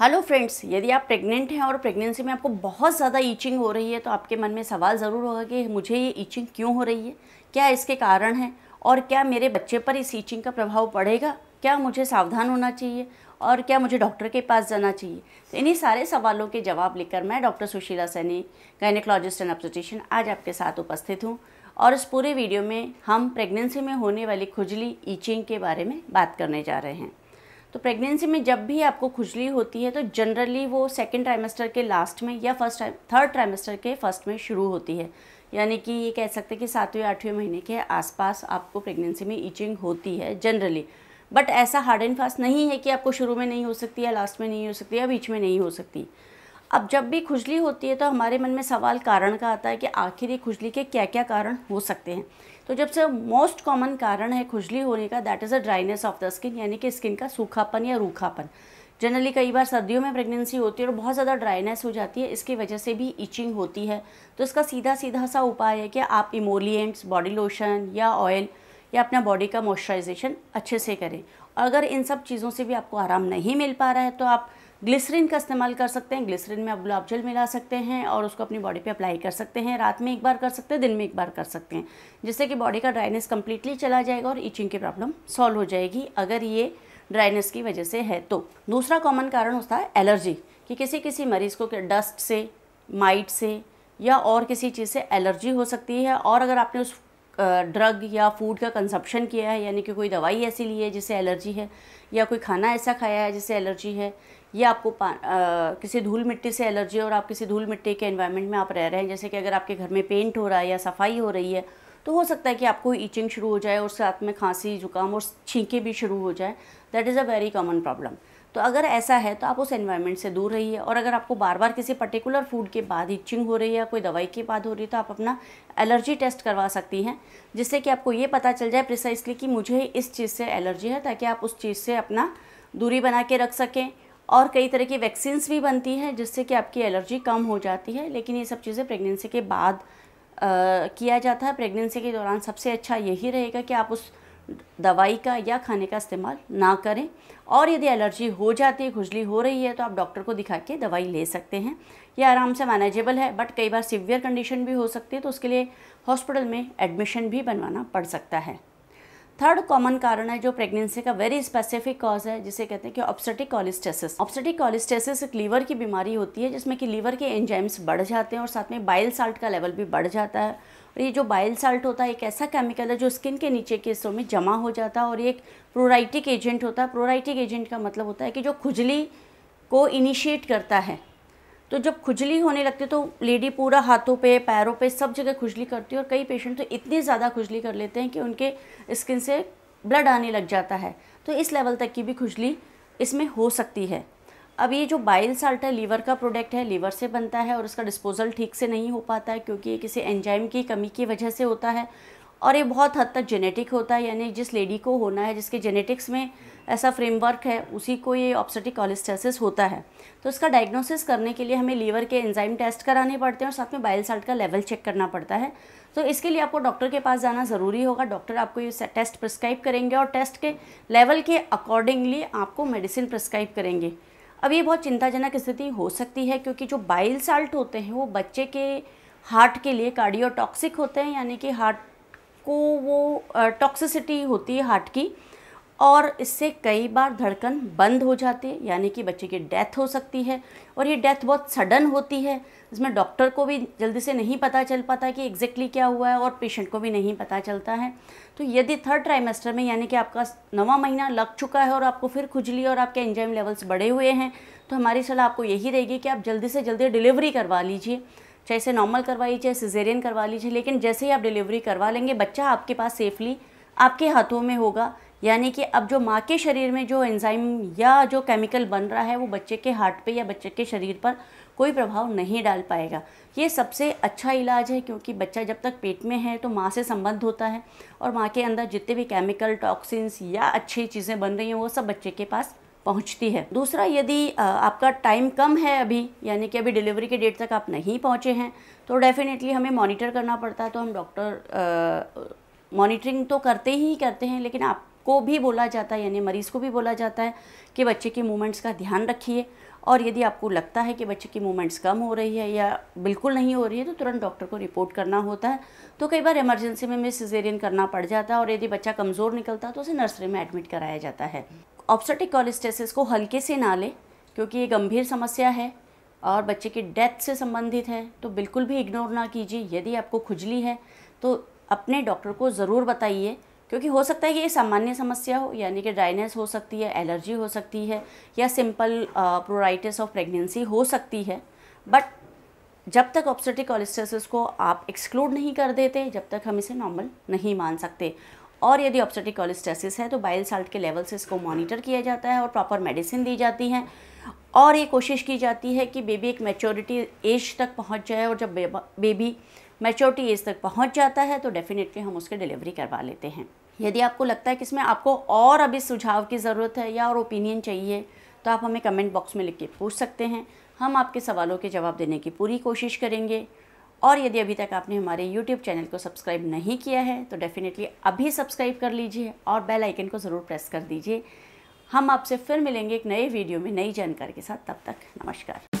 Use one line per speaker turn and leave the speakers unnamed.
hello friends यदि आप pregnant हैं और प्रेगनेंसी में आपको बहुत ज़्यादा ईचिंग हो रही है तो आपके मन में सवाल ज़रूर होगा कि मुझे ये ईचिंग क्यों हो रही है क्या इसके कारण है और क्या मेरे बच्चे पर इस ईचिंग का प्रभाव पड़ेगा क्या मुझे सावधान होना चाहिए और क्या मुझे डॉक्टर के पास जाना चाहिए तो इन्हीं सारे सवालों के जवाब लेकर मैं doctor Sushila Saini gynaecologist and obstetrician आज आपके साथ उपस्थित हूँ और इस पूरे वीडियो में हम प्रेगनेंसी में होने वाली खुजली ईचिंग के बारे में बात करने जा रहे हैं तो प्रेगनेंसी में जब भी आपको खुजली होती है तो जनरली वो सेकेंड ट्राइमेस्टर के लास्ट में या फर्स्ट थर्ड ट्राइमेस्टर के फर्स्ट में शुरू होती है यानी कि ये कह सकते हैं कि सातवें आठवें महीने के आसपास आपको प्रेगनेंसी में ईचिंग होती है जनरली बट ऐसा हार्ड एंड फास्ट नहीं है कि आपको शुरू में नहीं हो सकती या लास्ट में नहीं हो सकती या बीच में नहीं हो सकती अब जब भी खुजली होती है तो हमारे मन में सवाल कारण का आता है कि आखिर ये खुजली के क्या क्या कारण हो सकते हैं तो जब से मोस्ट कॉमन कारण है खुजली होने का that is a dryness of the skin यानी कि स्किन का सूखापन या रूखापन जनरली कई बार सर्दियों में प्रेगनेंसी होती है और बहुत ज़्यादा ड्राइनेस हो जाती है इसकी वजह से भी इचिंग होती है तो इसका सीधा सीधा सा उपाय है कि आप इमोलियंट्स बॉडी लोशन या ऑयल या अपना बॉडी का मॉइस्चराइजेशन अच्छे से करें और अगर इन सब चीज़ों से भी आपको आराम नहीं मिल पा रहा है तो आप ग्लिसरीन का इस्तेमाल कर सकते हैं ग्लिसरीन में आप गुलाब जल मिला सकते हैं और उसको अपनी बॉडी पे अप्लाई कर सकते हैं रात में एक बार कर सकते हैं दिन में एक बार कर सकते हैं जिससे कि बॉडी का ड्राइनेस कम्प्लीटली चला जाएगा और ईचिंग की प्रॉब्लम सॉल्व हो जाएगी अगर ये ड्राइनेस की वजह से है तो दूसरा कॉमन कारण होता है एलर्जी कि किसी किसी मरीज़ को डस्ट से माइट से या और किसी चीज़ से एलर्जी हो सकती है और अगर आपने उस ड्रग या फूड का कंसम्पन किया है यानी कि कोई दवाई ऐसी ली है जिससे एलर्जी है या कोई खाना ऐसा खाया है जिससे एलर्जी है या आपको आ, किसी धूल मिट्टी से एलर्जी है और आप किसी धूल मिट्टी के एनवायरनमेंट में आप रह रहे हैं जैसे कि अगर आपके घर में पेंट हो रहा है या सफाई हो रही है तो हो सकता है कि आपको ईचिंग शुरू हो जाए और साथ में खांसी जुकाम और छींके भी शुरू हो जाए that is a very common problem तो अगर ऐसा है तो आप उस एनवायरनमेंट से दूर रहिए और अगर आपको बार बार किसी पर्टिकुलर फूड के बाद इचिंग हो रही है या कोई दवाई के बाद हो रही है तो आप अपना एलर्जी टेस्ट करवा सकती हैं जिससे कि आपको ये पता चल जाए प्रिसाइसली कि मुझे इस चीज़ से एलर्जी है ताकि आप उस चीज़ से अपना दूरी बना के रख सकें और कई तरह की वैक्सीन्स भी बनती हैं जिससे कि आपकी एलर्जी कम हो जाती है लेकिन ये सब चीज़ें प्रेगनेंसी के बाद आ, किया जाता है प्रेगनेंसी के दौरान सबसे अच्छा यही रहेगा कि आप उस दवाई का या खाने का इस्तेमाल ना करें और यदि एलर्जी हो जाती है खुजली हो रही है तो आप डॉक्टर को दिखा के दवाई ले सकते हैं ये आराम से मैनेजेबल है बट कई बार सिवियर कंडीशन भी हो सकती है तो उसके लिए हॉस्पिटल में एडमिशन भी बनवाना पड़ सकता है थर्ड कॉमन कारण है जो प्रेगनेंसी का वेरी स्पेसिफिक कॉज है जिसे कहते हैं कि ऑप्सटिक कॉलिस्टेसिस ऑप्सटिक कॉलिस्टेसिस एक लीवर की बीमारी होती है जिसमें कि लीवर के एंजाइम्स बढ़ जाते हैं और साथ में बाइल साल्ट का लेवल भी बढ़ जाता है और ये जो बाइल साल्ट होता है एक ऐसा केमिकल है जो स्किन के नीचे के हिस्सों में जमा हो जाता है और ये एक प्रोराइटिक एजेंट होता है प्रोराइटिक एजेंट का मतलब होता है कि जो खुजली को इनिशिएट करता है तो जब खुजली होने लगती है तो लेडी पूरा हाथों पे पैरों पे सब जगह खुजली करती है और कई पेशेंट तो इतनी ज़्यादा खुजली कर लेते हैं कि उनके स्किन से ब्लड आने लग जाता है तो इस लेवल तक की भी खुजली इसमें हो सकती है अब ये जो बाइल साल्ट है लीवर का प्रोडक्ट है लीवर से बनता है और उसका डिस्पोजल ठीक से नहीं हो पाता है क्योंकि ये किसी एंजाइम की कमी की वजह से होता है और ये बहुत हद तक जेनेटिक होता है यानी जिस लेडी को होना है जिसके जेनेटिक्स में ऐसा फ्रेमवर्क है उसी को ये ऑप्सटिक कॉलिस्टेसिस होता है तो इसका डायग्नोसिस करने के लिए हमें लीवर के एंजाइम टेस्ट कराने पड़ते हैं और साथ में बाइल साल्ट का लेवल चेक करना पड़ता है तो इसके लिए आपको डॉक्टर के पास जाना ज़रूरी होगा डॉक्टर आपको ये टेस्ट प्रिस्क्राइब करेंगे और टेस्ट के लेवल के अकॉर्डिंगली आपको मेडिसिन प्रिस्क्राइब करेंगे अब ये बहुत चिंताजनक स्थिति हो सकती है क्योंकि जो बाइल साल्ट होते हैं वो बच्चे के हार्ट के लिए कार्डियोटॉक्सिक होते हैं यानी कि हार्ट को वो टॉक्सिसिटी होती है हार्ट की और इससे कई बार धड़कन बंद हो जाती है यानी कि बच्चे की डेथ हो सकती है और ये डेथ बहुत सडन होती है इसमें डॉक्टर को भी जल्दी से नहीं पता चल पाता कि एग्जैक्टली क्या हुआ है और पेशेंट को भी नहीं पता चलता है तो यदि थर्ड ट्राइमेस्टर में यानी कि आपका नवा महीना लग चुका है और आपको फिर खुजली और आपके एंजाइम लेवल्स बढ़े हुए हैं तो हमारी सलाह आपको यही रहेगी कि आप जल्दी से जल्दी डिलीवरी करवा लीजिए चाहे इसे नॉर्मल करवाइए चाहे सिजेरियन करवा लीजिए लेकिन जैसे ही आप डिलीवरी करवा लेंगे बच्चा आपके पास सेफली आपके हाथों में होगा यानी कि अब जो माँ के शरीर में जो एंजाइम या जो केमिकल बन रहा है वो बच्चे के हार्ट पे या बच्चे के शरीर पर कोई प्रभाव नहीं डाल पाएगा ये सबसे अच्छा इलाज है क्योंकि बच्चा जब तक पेट में है तो माँ से संबंध होता है और माँ के अंदर जितने भी केमिकल टॉक्सिन्स या अच्छी चीज़ें बन रही हैं वो सब बच्चे के पास पहुंचती है दूसरा यदि आपका टाइम कम है अभी यानी कि अभी डिलीवरी के डेट तक आप नहीं पहुंचे हैं तो डेफिनेटली हमें मॉनिटर करना पड़ता है तो हम डॉक्टर मॉनिटरिंग तो करते ही करते हैं लेकिन आपको भी बोला जाता है यानी मरीज़ को भी बोला जाता है कि बच्चे के मूवमेंट्स का ध्यान रखिए और यदि आपको लगता है कि बच्चे की मूवमेंट्स कम हो रही है या बिल्कुल नहीं हो रही है तो तुरंत डॉक्टर को रिपोर्ट करना होता है तो कई बार इमरजेंसी में हमें सिजेरियन करना पड़ जाता है और यदि बच्चा कमज़ोर निकलता है तो उसे नर्सरी में एडमिट कराया जाता है ऑप्सटिक कॉलिस्टेसिस को हल्के से ना लें क्योंकि ये गंभीर समस्या है और बच्चे की डेथ से संबंधित है तो बिल्कुल भी इग्नोर ना कीजिए यदि आपको खुजली है तो अपने डॉक्टर को ज़रूर बताइए क्योंकि हो सकता है कि ये सामान्य समस्या हो यानी कि ड्राइनेस हो सकती है एलर्जी हो सकती है या सिंपल प्रोराइटिस ऑफ प्रेगनेंसी हो सकती है बट जब तक ऑप्सटिक कोलिस्टेसिस को आप एक्सक्लूड नहीं कर देते जब तक हम इसे नॉर्मल नहीं मान सकते और यदि ऑप्सटिक कोलिस्टेसिस है तो बाइल साल्ट के लेवल से इसको मॉनिटर किया जाता है और प्रॉपर मेडिसिन दी जाती है और ये कोशिश की जाती है कि बेबी एक मेच्योरिटी एज तक पहुंच जाए और जब बेबी मेच्योरिटी एज तक पहुंच जाता है तो डेफिनेटली हम उसके डिलीवरी करवा लेते हैं यदि आपको लगता है कि इसमें आपको और अभी सुझाव की ज़रूरत है या और ओपिनियन चाहिए तो आप हमें कमेंट बॉक्स में लिख के पूछ सकते हैं हम आपके सवालों के जवाब देने की पूरी कोशिश करेंगे और यदि अभी तक आपने हमारे YouTube चैनल को सब्सक्राइब नहीं किया है तो डेफ़िनेटली अभी सब्सक्राइब कर लीजिए और बेल आइकन को ज़रूर प्रेस कर दीजिए हम आपसे फिर मिलेंगे एक नए वीडियो में नई जानकारी के साथ तब तक नमस्कार